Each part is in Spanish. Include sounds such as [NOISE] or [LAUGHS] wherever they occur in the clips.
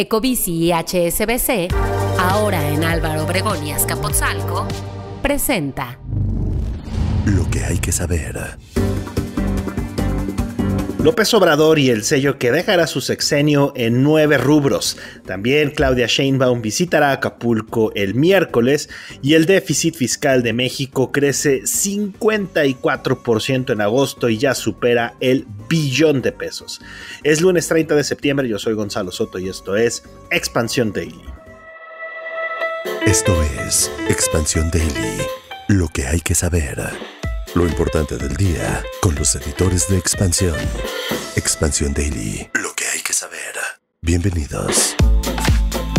Ecobici y HSBC, ahora en Álvaro Obregón y presenta Lo que hay que saber. López Obrador y el sello que dejará su sexenio en nueve rubros. También Claudia Sheinbaum visitará Acapulco el miércoles y el déficit fiscal de México crece 54% en agosto y ya supera el billón de pesos. Es lunes 30 de septiembre, yo soy Gonzalo Soto y esto es Expansión Daily. Esto es Expansión Daily, lo que hay que saber. Lo importante del día con los editores de Expansión. Expansión Daily. Lo que hay que saber. Bienvenidos.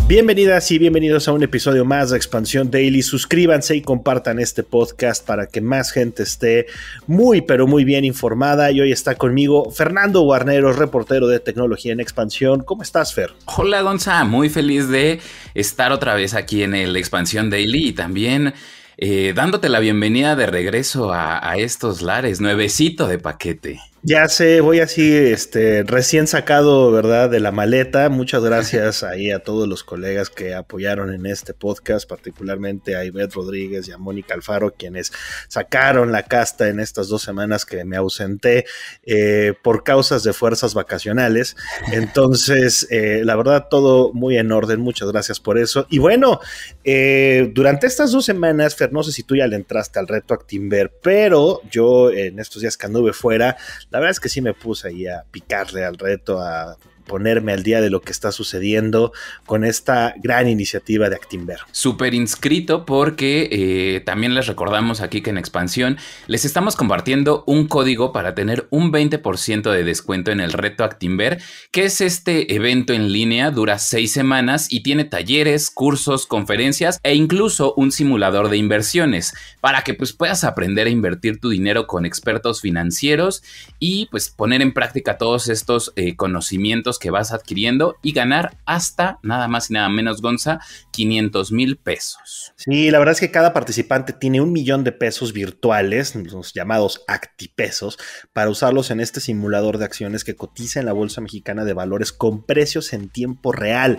Bienvenidas y bienvenidos a un episodio más de Expansión Daily. Suscríbanse y compartan este podcast para que más gente esté muy, pero muy bien informada. Y hoy está conmigo Fernando Guarneros, reportero de tecnología en Expansión. ¿Cómo estás, Fer? Hola, Gonza. Muy feliz de estar otra vez aquí en el Expansión Daily y también eh, dándote la bienvenida de regreso a, a, estos lares, nuevecito de paquete. Ya sé, voy así, este, recién sacado, ¿verdad? De la maleta. Muchas gracias ahí a todos los colegas que apoyaron en este podcast, particularmente a Ivette Rodríguez y a Mónica Alfaro, quienes sacaron la casta en estas dos semanas que me ausenté eh, por causas de fuerzas vacacionales. Entonces, eh, la verdad, todo muy en orden. Muchas gracias por eso. Y bueno, eh, durante estas dos semanas, Fer, no sé si tú ya le entraste al reto Timber, pero yo en estos días que anduve fuera, la verdad es que sí me puse ahí a picarle al reto, a ponerme al día de lo que está sucediendo con esta gran iniciativa de Actimber. Súper inscrito porque eh, también les recordamos aquí que en Expansión les estamos compartiendo un código para tener un 20% de descuento en el reto Actimber, que es este evento en línea, dura seis semanas y tiene talleres, cursos, conferencias e incluso un simulador de inversiones para que pues puedas aprender a invertir tu dinero con expertos financieros y pues poner en práctica todos estos eh, conocimientos que vas adquiriendo y ganar hasta nada más y nada menos, Gonza, 500 mil pesos. Sí, la verdad es que cada participante tiene un millón de pesos virtuales, los llamados actipesos, para usarlos en este simulador de acciones que cotiza en la Bolsa Mexicana de Valores con precios en tiempo real.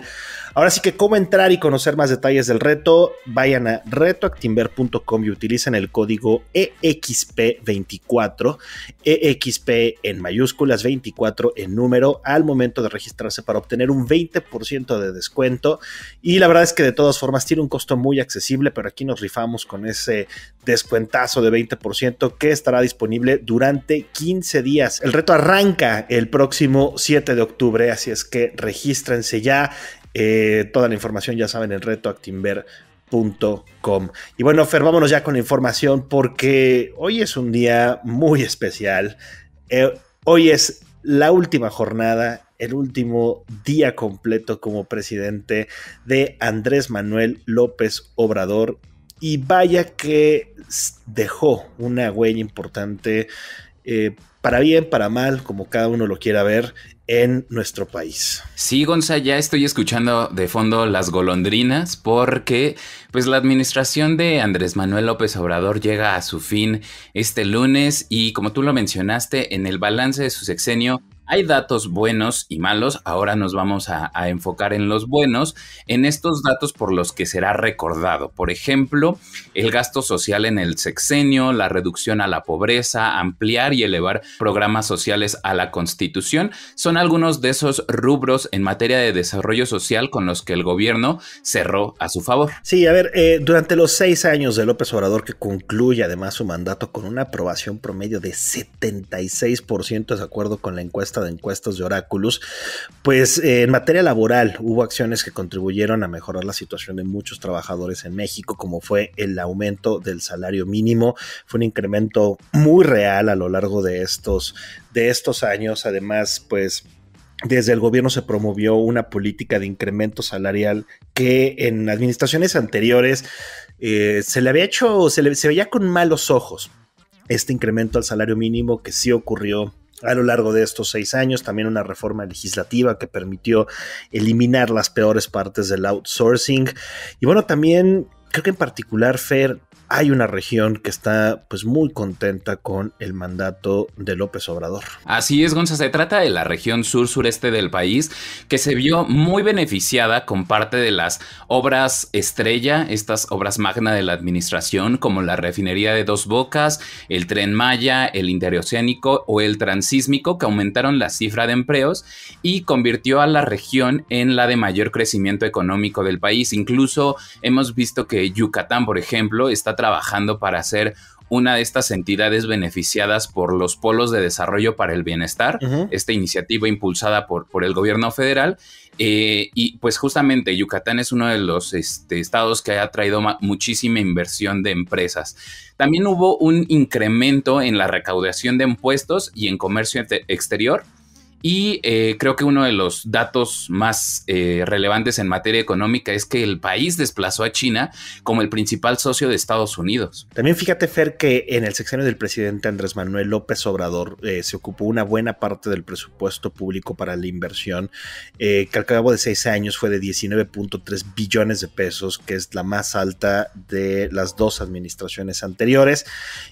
Ahora sí que cómo entrar y conocer más detalles del reto, vayan a retoactimber.com y utilicen el código EXP24, EXP en mayúsculas 24 en número al momento de registrarse para obtener un 20% de descuento. Y la verdad es que de todas formas tiene un costo muy accesible, pero aquí nos rifamos con ese descuentazo de 20% que estará disponible durante 15 días. El reto arranca el próximo 7 de octubre, así es que regístrense ya. Eh, toda la información ya saben en retoactinver.com. Y bueno, Fer, ya con la información porque hoy es un día muy especial. Eh, hoy es la última jornada, el último día completo como presidente de Andrés Manuel López Obrador. Y vaya que dejó una huella importante eh, para bien, para mal, como cada uno lo quiera ver, en nuestro país. Sí, Gonza, ya estoy escuchando de fondo las golondrinas porque pues la administración de Andrés Manuel López Obrador llega a su fin este lunes y como tú lo mencionaste en el balance de su sexenio hay datos buenos y malos, ahora nos vamos a, enfocar en los buenos, en estos datos por los que será recordado. Por ejemplo, el gasto social en el sexenio, la reducción a la pobreza, ampliar y elevar programas sociales a la constitución, son algunos de esos rubros en materia de desarrollo social con los que el gobierno cerró a su favor. Sí, a ver, eh, durante los seis años de López Obrador, que concluye además su mandato con una aprobación promedio de 76% de acuerdo con la encuesta de encuestas de Oráculos, pues eh, en materia laboral hubo acciones que contribuyeron a mejorar la situación de muchos trabajadores en México, como fue el aumento del salario mínimo, fue un incremento muy real a lo largo de estos, de estos años, además, pues... Desde el gobierno se promovió una política de incremento salarial que en administraciones anteriores eh, se le había hecho, se, le, se veía con malos ojos este incremento al salario mínimo que sí ocurrió a lo largo de estos seis años, también una reforma legislativa que permitió eliminar las peores partes del outsourcing. Y bueno, también creo que en particular, Fer, hay una región que está pues muy contenta con el mandato de López Obrador. Así es, Gonza, se trata de la región sur-sureste del país que se vio muy beneficiada con parte de las obras estrella, estas obras magna de la administración como la refinería de Dos Bocas, el tren Maya, el interoceánico o el transísmico que aumentaron la cifra de empleos y convirtió a la región en la de mayor crecimiento económico del país. Incluso hemos visto que Yucatán, por ejemplo, está trabajando para hacer una de estas entidades beneficiadas por los polos de desarrollo para el bienestar, esta iniciativa impulsada por, por el gobierno federal. Eh, y pues justamente Yucatán es uno de los este, estados que ha traído muchísima inversión de empresas. También hubo un incremento en la recaudación de impuestos y en comercio exterior y eh, creo que uno de los datos más eh, relevantes en materia económica es que el país desplazó a China como el principal socio de Estados Unidos. También fíjate, Fer, que en el sexenio del presidente Andrés Manuel López Obrador eh, se ocupó una buena parte del presupuesto público para la inversión, que al cabo de seis años fue de 19.3 billones de pesos, que es la más alta de las dos administraciones anteriores.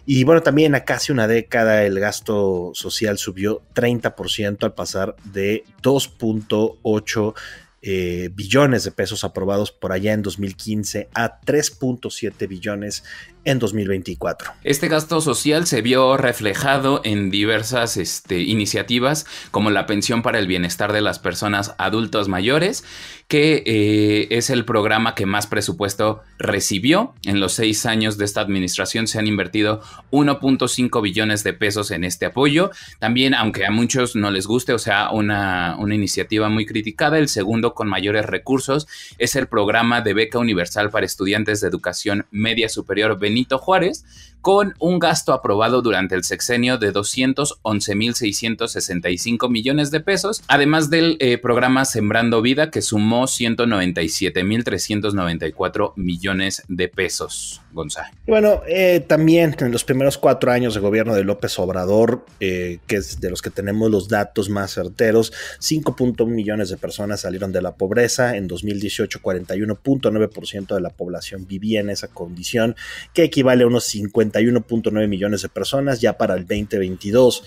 Y bueno, también a casi una década el gasto social subió 30% al pasar de 2.8 eh, billones de pesos aprobados por allá en 2015 a 3.7 billones en 2024. Este gasto social se vio reflejado en diversas este, iniciativas como la pensión para el bienestar de las personas adultas mayores, que eh, es el programa que más presupuesto recibió. En los seis años de esta administración se han invertido 1.5 billones de pesos en este apoyo. También, aunque a muchos no les guste, o sea, una, iniciativa muy criticada, el segundo con mayores recursos es el programa de beca universal para estudiantes de educación media superior. Benito Juárez, con un gasto aprobado durante el sexenio de 211.665 millones de pesos, además del eh, programa Sembrando Vida que sumó 197.394 millones de pesos, González. Bueno, eh, también en los primeros cuatro años de gobierno de López Obrador, eh, que es de los que tenemos los datos más certeros, 5.1 millones de personas salieron de la pobreza, en 2018 41.9% de la población vivía en esa condición, que equivale a unos 50 31.9 millones de personas, ya para el 2022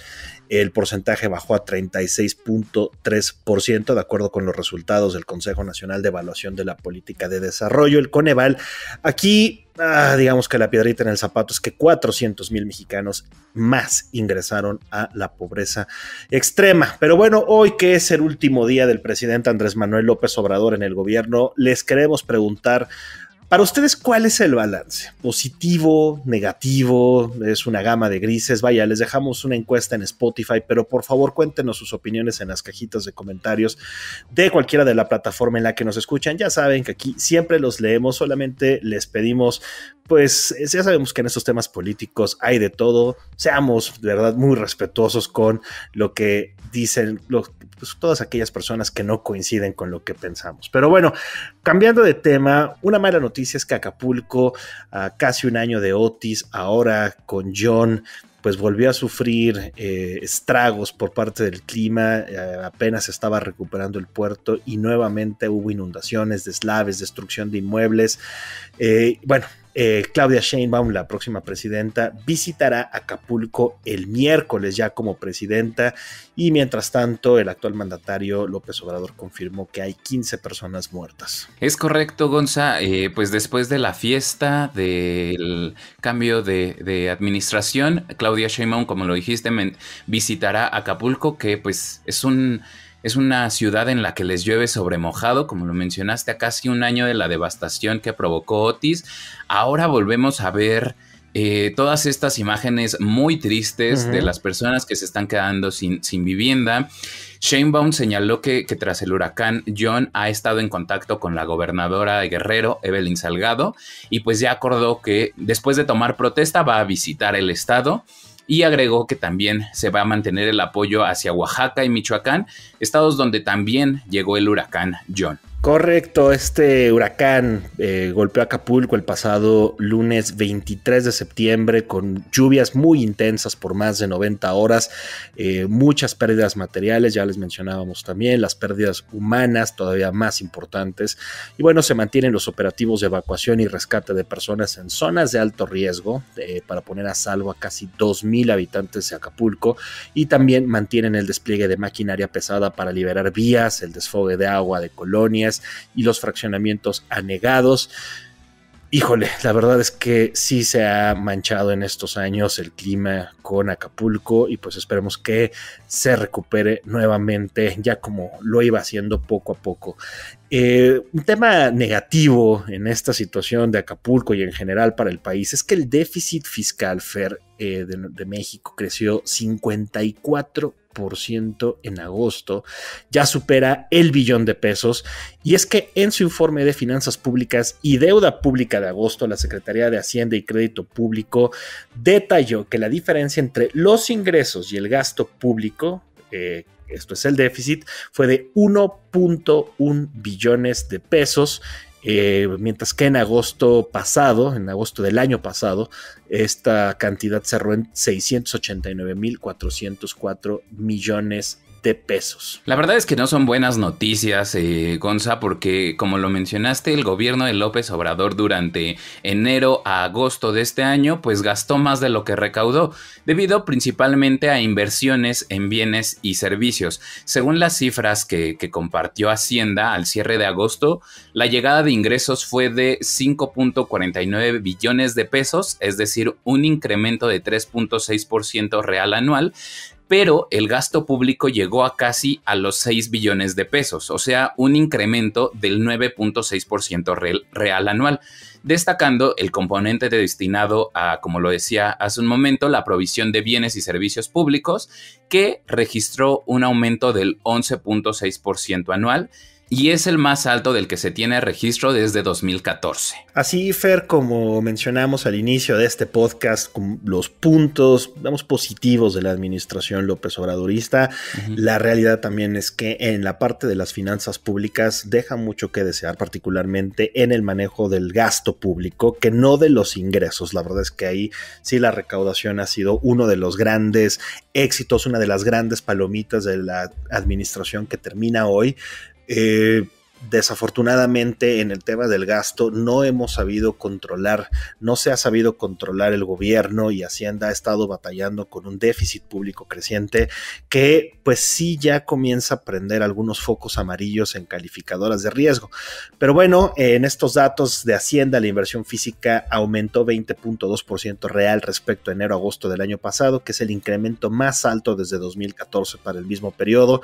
el porcentaje bajó a 36.3%, de acuerdo con los resultados del Consejo Nacional de Evaluación de la Política de Desarrollo, el Coneval. Aquí, ah, digamos que la piedrita en el zapato es que 400 mil mexicanos más ingresaron a la pobreza extrema. Pero bueno, hoy que es el último día del presidente Andrés Manuel López Obrador en el gobierno, les queremos preguntar para ustedes, ¿cuál es el balance? ¿Positivo? ¿Negativo? ¿Es una gama de grises? Vaya, les dejamos una encuesta en Spotify, pero por favor cuéntenos sus opiniones en las cajitas de comentarios de cualquiera de la plataforma en la que nos escuchan. Ya saben que aquí siempre los leemos, solamente les pedimos pues eh, ya sabemos que en estos temas políticos hay de todo. Seamos de verdad muy respetuosos con lo que dicen pues, todas aquellas personas que no coinciden con lo que pensamos. Pero bueno, cambiando de tema, una mala noticia es que Acapulco, a casi un año de Otis, ahora con John pues volvió a sufrir eh, estragos por parte del clima, eh, apenas estaba recuperando el puerto y nuevamente hubo inundaciones, deslaves, destrucción de inmuebles. bueno, eh, Claudia Sheinbaum, la próxima presidenta, visitará Acapulco el miércoles ya como presidenta y mientras tanto el actual mandatario López Obrador confirmó que hay 15 personas muertas. Es correcto, Gonza, eh, pues después de la fiesta del cambio de, de administración, Claudia Sheinbaum, como lo dijiste, visitará Acapulco, que pues es un es una ciudad en la que les llueve sobre mojado, como lo mencionaste, a casi un año de la devastación que provocó Otis. Ahora volvemos a ver eh, todas estas imágenes muy tristes de las personas que se están quedando sin, sin vivienda. Shane Baum señaló que, que, tras el huracán, John ha estado en contacto con la gobernadora de Guerrero, Evelyn Salgado, y pues ya acordó que después de tomar protesta va a visitar el estado y agregó que también se va a mantener el apoyo hacia Oaxaca y Michoacán, estados donde también llegó el huracán John. Correcto, este huracán eh, golpeó Acapulco el pasado lunes 23 de septiembre con lluvias muy intensas por más de 90 horas, eh, muchas pérdidas materiales, ya les mencionábamos también, las pérdidas humanas todavía más importantes. Y bueno, se mantienen los operativos de evacuación y rescate de personas en zonas de alto riesgo eh, para poner a salvo a casi 2.000 habitantes de Acapulco y también mantienen el despliegue de maquinaria pesada para liberar vías, el desfogue de agua de colonias y los fraccionamientos anegados. Híjole, la verdad es que sí se ha manchado en estos años el clima con Acapulco y pues esperemos que se recupere nuevamente ya como lo iba haciendo poco a poco. Eh, un tema negativo en esta situación de Acapulco y en general para el país es que el déficit fiscal FER eh, de, de México creció 54 ciento en agosto, ya supera el billón de pesos. Y es que en su informe de finanzas públicas y deuda pública de agosto, la Secretaría de Hacienda y Crédito Público detalló que la diferencia entre los ingresos y el gasto público, eh, esto es el déficit, fue de 1.1 billones de pesos eh, mientras que en agosto pasado, en agosto del año pasado, esta cantidad cerró en 689.404 millones pesos. La verdad es que no son buenas noticias, eh, Gonza, porque como lo mencionaste, el gobierno de López Obrador durante enero a agosto de este año, pues gastó más de lo que recaudó, debido principalmente a inversiones en bienes y servicios. Según las cifras que, que compartió Hacienda al cierre de agosto, la llegada de ingresos fue de 5.49 billones de pesos, es decir, un incremento de 3.6% real anual pero el gasto público llegó a casi a los 6 billones de pesos, o sea, un incremento del 9.6% real, real anual, destacando el componente destinado a, como lo decía hace un momento, la provisión de bienes y servicios públicos, que registró un aumento del 11.6% anual y es el más alto del que se tiene registro desde 2014. Así, Fer, como mencionamos al inicio de este podcast, los puntos, digamos positivos de la administración López Obradorista, la realidad también es que en la parte de las finanzas públicas deja mucho que desear, particularmente en el manejo del gasto público, que no de los ingresos. La verdad es que ahí sí la recaudación ha sido uno de los grandes éxitos, una de las grandes palomitas de la administración que termina hoy, eh, desafortunadamente en el tema del gasto no hemos sabido controlar, no se ha sabido controlar el gobierno y Hacienda ha estado batallando con un déficit público creciente que pues sí ya comienza a prender algunos focos amarillos en calificadoras de riesgo. Pero bueno, en estos datos de Hacienda la inversión física aumentó 20.2% real respecto a enero-agosto del año pasado, que es el incremento más alto desde 2014 para el mismo periodo,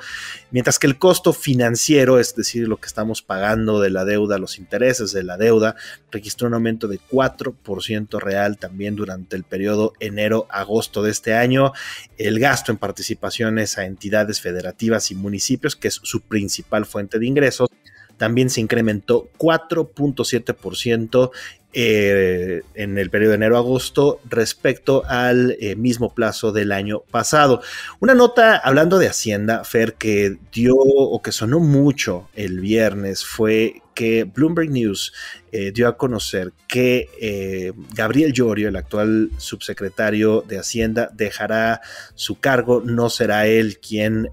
mientras que el costo financiero, es decir, lo que estamos pagando de la deuda, los intereses de la deuda, registró un aumento de 4% real también durante el periodo enero-agosto de este año. El gasto en participaciones a entidades federativas y municipios, que es su principal fuente de ingresos, también se incrementó 4.7% eh, en el periodo de enero-agosto respecto al eh, mismo plazo del año pasado. Una nota hablando de Hacienda, Fer, que dio o que sonó mucho el viernes fue que Bloomberg News eh, dio a conocer que Gabriel Llorio, el actual subsecretario de Hacienda, dejará su cargo, no será él quien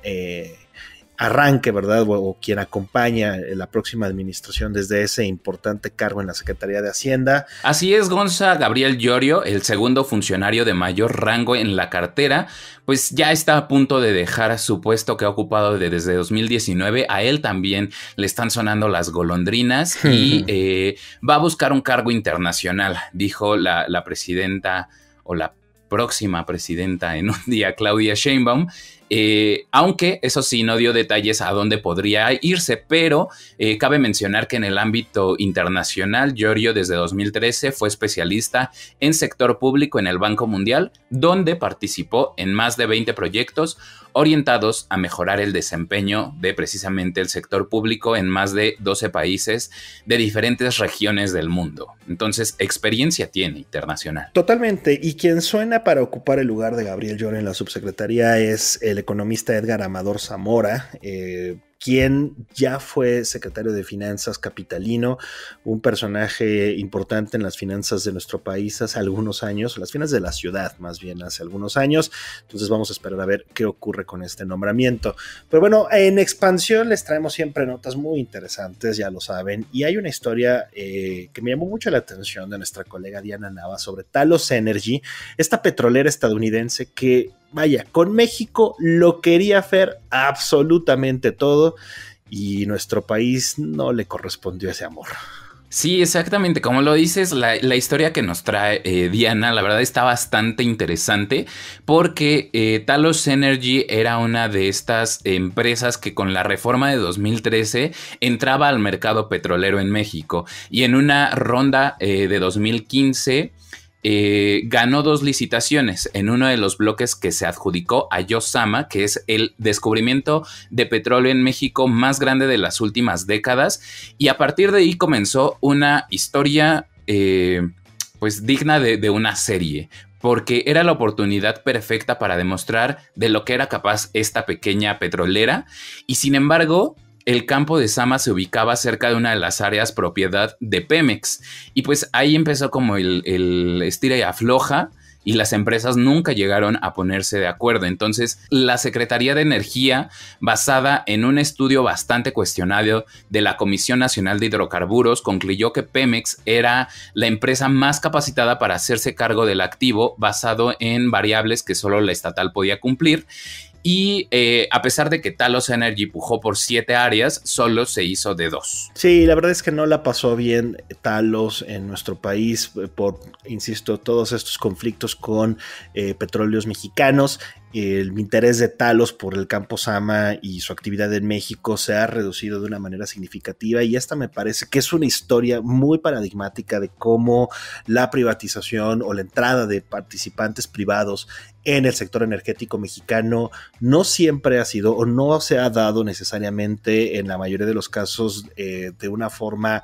arranque, ¿verdad? O, quien acompaña la próxima administración desde ese importante cargo en la Secretaría de Hacienda. Así es, Gonza Gabriel Llorio, el segundo funcionario de mayor rango en la cartera, pues ya está a punto de dejar su puesto que ha ocupado desde 2019. A él también le están sonando las golondrinas [LAUGHS] y eh, va a buscar un cargo internacional, dijo la, la presidenta o la próxima presidenta en un día, Claudia Sheinbaum, eh, aunque eso sí, no dio detalles a dónde podría irse, pero eh, cabe mencionar que en el ámbito internacional, Giorgio desde 2013 fue especialista en sector público en el Banco Mundial, donde participó en más de 20 proyectos orientados a mejorar el desempeño de precisamente el sector público en más de 12 países de diferentes regiones del mundo. Entonces, experiencia tiene internacional. Totalmente. Y quien suena para ocupar el lugar de Gabriel Giorgio en la subsecretaría es el el economista Edgar Amador Zamora, eh, quien ya fue secretario de Finanzas capitalino, un personaje importante en las finanzas de nuestro país hace algunos años, las finanzas de la ciudad más bien hace algunos años. Entonces vamos a esperar a ver qué ocurre con este nombramiento. Pero bueno, en expansión les traemos siempre notas muy interesantes, ya lo saben, y hay una historia eh, que me llamó mucho la atención de nuestra colega Diana Nava sobre Talos Energy, esta petrolera estadounidense que vaya, con México lo quería hacer absolutamente todo y nuestro país no le correspondió ese amor. Sí, exactamente. Como lo dices, la, historia que nos trae eh, Diana, la verdad está bastante interesante porque eh, Talos Energy era una de estas empresas que con la reforma de 2013 entraba al mercado petrolero en México y en una ronda eh, de 2015 eh, ganó dos licitaciones en uno de los bloques que se adjudicó a Yosama, que es el descubrimiento de petróleo en México más grande de las últimas décadas. Y a partir de ahí comenzó una historia, eh, pues digna de, de una serie, porque era la oportunidad perfecta para demostrar de lo que era capaz esta pequeña petrolera. Y sin embargo, el campo de Sama se ubicaba cerca de una de las áreas propiedad de Pemex. Y pues ahí empezó como el, el estira y afloja y las empresas nunca llegaron a ponerse de acuerdo. Entonces, la Secretaría de Energía, basada en un estudio bastante cuestionado de la Comisión Nacional de Hidrocarburos, concluyó que Pemex era la empresa más capacitada para hacerse cargo del activo basado en variables que solo la estatal podía cumplir y eh, a pesar de que Talos Energy pujó por siete áreas, solo se hizo de dos. Sí, la verdad es que no la pasó bien Talos en nuestro país eh, por, insisto, todos estos conflictos con eh, petróleos mexicanos el interés de Talos por el campo Sama y su actividad en México se ha reducido de una manera significativa y esta me parece que es una historia muy paradigmática de cómo la privatización o la entrada de participantes privados en el sector energético mexicano no siempre ha sido o no se ha dado necesariamente en la mayoría de los casos eh, de una forma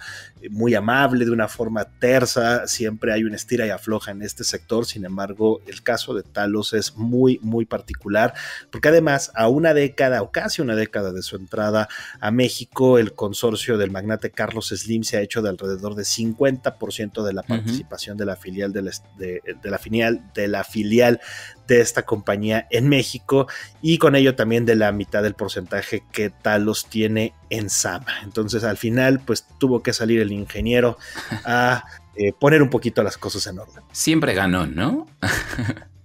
muy amable, de una forma tersa, siempre hay un estira y afloja en este sector, sin embargo el caso de Talos es muy, muy particular, porque además a una década o casi una década de su entrada a México, el consorcio del magnate Carlos Slim se ha hecho de alrededor de 50% de la participación de la filial de la filial de la filial de esta compañía en México y con ello también de la mitad del porcentaje que Talos tiene en Sama. Entonces al final pues tuvo que salir el ingeniero [LAUGHS] a eh, poner un poquito las cosas en orden. Siempre ganó, ¿no?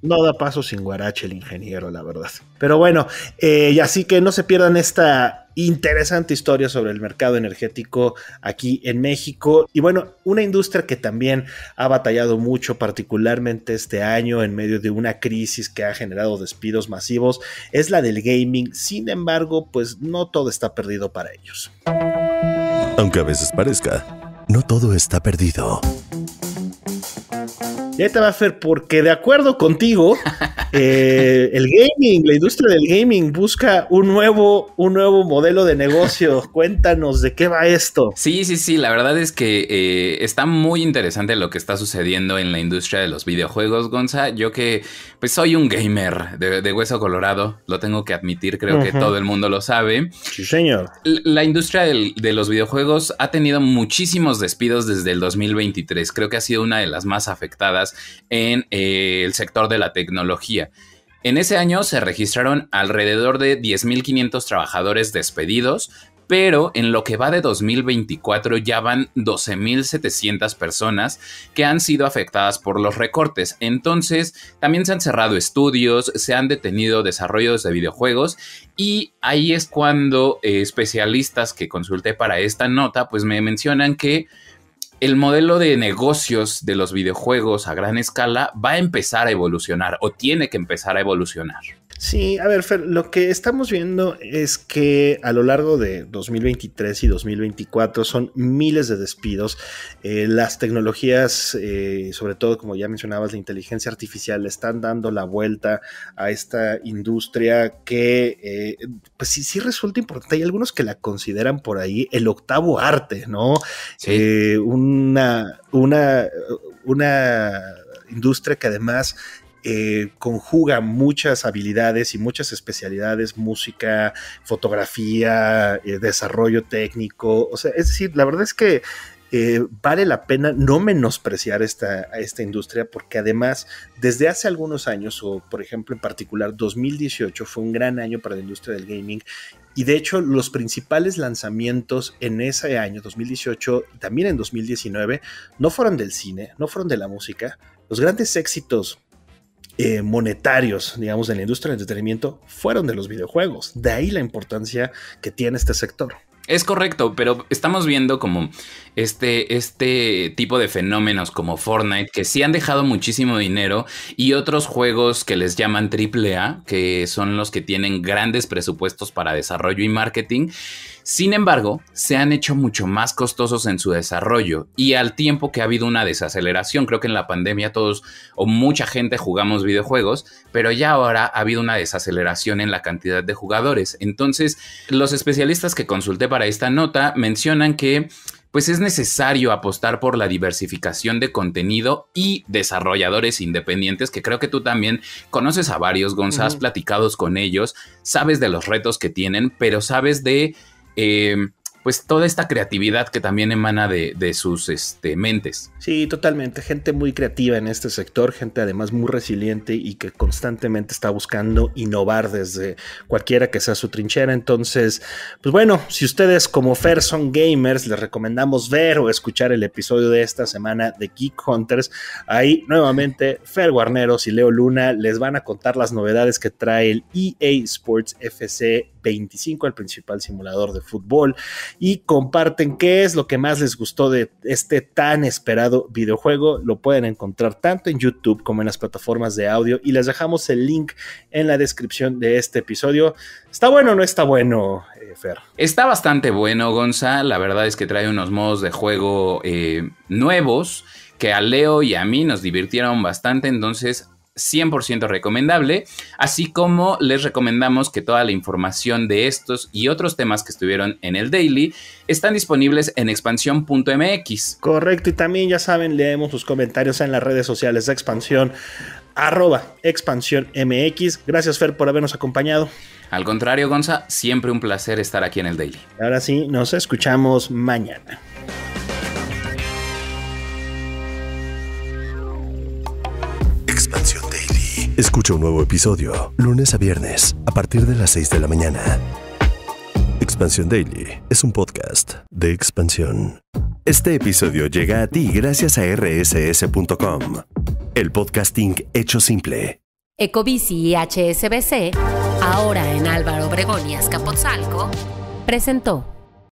No da paso sin guarache el ingeniero, la verdad. Pero bueno, eh, y así que no se pierdan esta interesante historia sobre el mercado energético aquí en México. Y bueno, una industria que también ha batallado mucho, particularmente este año, en medio de una crisis que ha generado despidos masivos, es la del gaming. Sin embargo, pues no todo está perdido para ellos. Aunque a veces parezca, no todo está perdido. Y te va a hacer, porque de acuerdo contigo, eh, el gaming, la industria del gaming busca un nuevo, un nuevo modelo de negocio. Cuéntanos de qué va esto. Sí, sí, sí, la verdad es que eh, está muy interesante lo que está sucediendo en la industria de los videojuegos, Gonza. Yo que pues soy un gamer de, hueso colorado, lo tengo que admitir, creo que todo el mundo lo sabe. Sí, señor. La industria de los videojuegos ha tenido muchísimos despidos desde el 2023. Creo que ha sido una de las más afectadas en eh, el sector de la tecnología. En ese año se registraron alrededor de 10.500 trabajadores despedidos, pero en lo que va de 2024 ya van 12.700 personas que han sido afectadas por los recortes. Entonces, también se han cerrado estudios, se han detenido desarrollos de videojuegos y ahí es cuando eh, especialistas que consulté para esta nota pues me mencionan que el modelo de negocios de los videojuegos a gran escala va a empezar a evolucionar o tiene que empezar a evolucionar. Sí, a ver, Fer, lo que estamos viendo es que a lo largo de 2023 y 2024 son miles de despidos. Eh, las tecnologías, eh, sobre todo como ya mencionabas, la inteligencia artificial, están dando la vuelta a esta industria que, eh, pues sí, sí resulta importante. Hay algunos que la consideran por ahí el octavo arte, ¿no? una, una, una industria que además eh, conjuga muchas habilidades y muchas especialidades, música, fotografía, eh, desarrollo técnico, o sea, es decir, la verdad es que eh, vale la pena no menospreciar esta, esta industria porque además desde hace algunos años o por ejemplo en particular 2018 fue un gran año para la industria del gaming y de hecho los principales lanzamientos en ese año 2018 también en 2019 no fueron del cine, no fueron de la música, los grandes éxitos eh, monetarios, digamos, en la industria del entretenimiento fueron de los videojuegos. De ahí la importancia que tiene este sector. Es correcto, pero estamos viendo como este, este tipo de fenómenos como Fortnite, que sí han dejado muchísimo dinero, y otros juegos que les llaman triple a que son los que tienen grandes presupuestos para desarrollo y marketing, sin embargo, se han hecho mucho más costosos en su desarrollo y al tiempo que ha habido una desaceleración, creo que en la pandemia todos o mucha gente jugamos videojuegos, pero ya ahora ha habido una desaceleración en la cantidad de jugadores. Entonces, los especialistas que consulté para esta nota mencionan que pues es necesario apostar por la diversificación de contenido y desarrolladores independientes, que creo que tú también conoces a varios, González, platicados con ellos, sabes de los retos que tienen, pero sabes de eh, pues toda esta creatividad que también emana de, sus este, mentes. Sí, totalmente. Gente muy creativa en este sector, gente además muy resiliente y que constantemente está buscando innovar desde cualquiera que sea su trinchera. Entonces, pues bueno, si ustedes como Fer son gamers, les recomendamos ver o escuchar el episodio de esta semana de Geek Hunters. Ahí nuevamente Fer Guarneros y Leo Luna les van a contar las novedades que trae el EA Sports FC 25, el principal simulador de fútbol, y comparten qué es lo que más les gustó de este tan esperado videojuego. Lo pueden encontrar tanto en YouTube como en las plataformas de audio y les dejamos el link en la descripción de este episodio. ¿Está bueno o no está bueno, eh, Fer? Está bastante bueno, Gonza. La verdad es que trae unos modos de juego eh, nuevos que a Leo y a mí nos divirtieron bastante, entonces 100% recomendable, así como les recomendamos que toda la información de estos y otros temas que estuvieron en el daily están disponibles en expansión.mx. Correcto, y también ya saben, leemos sus comentarios en las redes sociales de expansión arroba Gracias Fer por habernos acompañado. Al contrario, Gonza, siempre un placer estar aquí en el Daily. Ahora sí, nos escuchamos mañana. Escucha un nuevo episodio lunes a viernes a partir de las 6 de la mañana. Expansión Daily es un podcast de expansión. Este episodio llega a ti gracias a rss.com, el podcasting hecho simple. Ecobici y HSBC, ahora en Álvaro Obregón y Azcapotzalco, presentó.